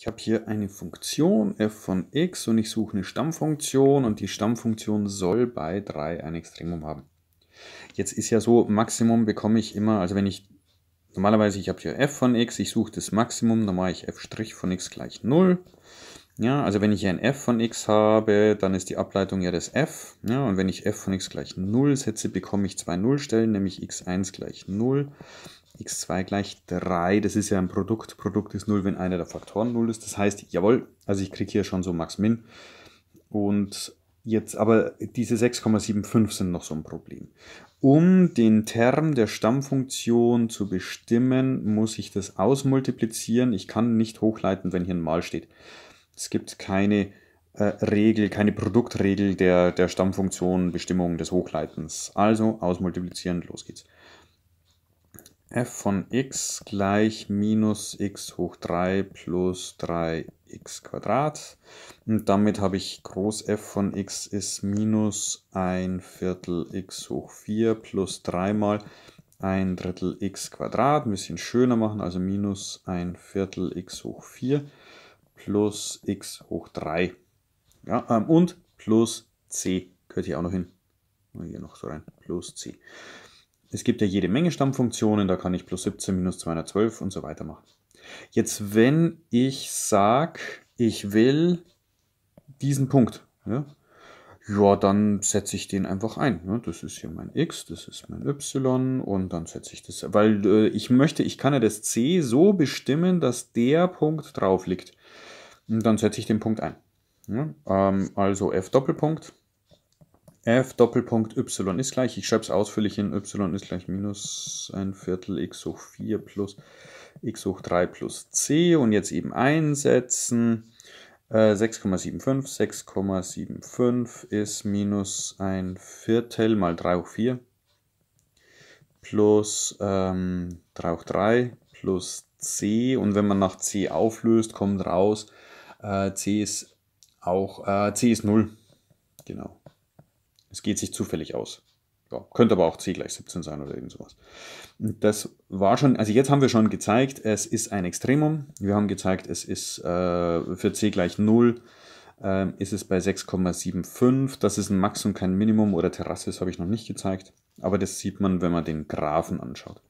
ich habe hier eine Funktion f von x und ich suche eine Stammfunktion und die Stammfunktion soll bei 3 ein Extremum haben. Jetzt ist ja so, Maximum bekomme ich immer, also wenn ich, normalerweise ich habe hier f von x, ich suche das Maximum, dann mache ich f' von x gleich 0. Ja, also wenn ich ein f von x habe, dann ist die Ableitung ja das f. Ja, und wenn ich f von x gleich 0 setze, bekomme ich zwei Nullstellen, nämlich x1 gleich 0, x2 gleich 3. Das ist ja ein Produkt. Produkt ist 0, wenn einer der Faktoren 0 ist. Das heißt, jawohl, also ich kriege hier schon so Max-Min. Und jetzt aber diese 6,75 sind noch so ein Problem. Um den Term der Stammfunktion zu bestimmen, muss ich das ausmultiplizieren. Ich kann nicht hochleiten, wenn hier ein Mal steht. Es gibt keine äh, Regel, keine Produktregel der, der Stammfunktion Bestimmung des Hochleitens. Also ausmultiplizieren, los geht's. f von x gleich minus x hoch 3 plus 3x Quadrat. Und damit habe ich groß f von x ist minus ein Viertel x hoch 4 plus 3 mal ein Drittel x Quadrat. Ein bisschen schöner machen, also minus ein Viertel x hoch 4 plus x hoch 3. Ja, ähm, und plus c gehört hier auch noch hin. Hier noch so rein, plus c. Es gibt ja jede Menge Stammfunktionen, da kann ich plus 17, minus 212 und so weiter machen. Jetzt, wenn ich sage, ich will diesen Punkt, ja, ja, dann setze ich den einfach ein. Das ist hier mein x, das ist mein y und dann setze ich das, weil äh, ich möchte, ich kann ja das c so bestimmen, dass der Punkt drauf liegt. Und hm, dann setze ich den Punkt ein. Ja, ähm, also f Doppelpunkt, f Doppelpunkt y ist gleich, ich schreibe es ausführlich hin, y ist gleich minus ein Viertel x hoch 4 plus x hoch 3 plus c und jetzt eben einsetzen. 6,75, äh, 6,75 ist minus ein Viertel mal 3 hoch 4 plus ähm, 3 hoch 3 plus c und wenn man nach c auflöst, kommt raus äh, C ist auch, äh, C ist 0. Genau. Es geht sich zufällig aus. Ja, könnte aber auch C gleich 17 sein oder irgend sowas. Das war schon, also jetzt haben wir schon gezeigt, es ist ein Extremum. Wir haben gezeigt, es ist äh, für C gleich 0 äh, ist es bei 6,75. Das ist ein Max kein Minimum oder Terrasse, das habe ich noch nicht gezeigt. Aber das sieht man, wenn man den Graphen anschaut.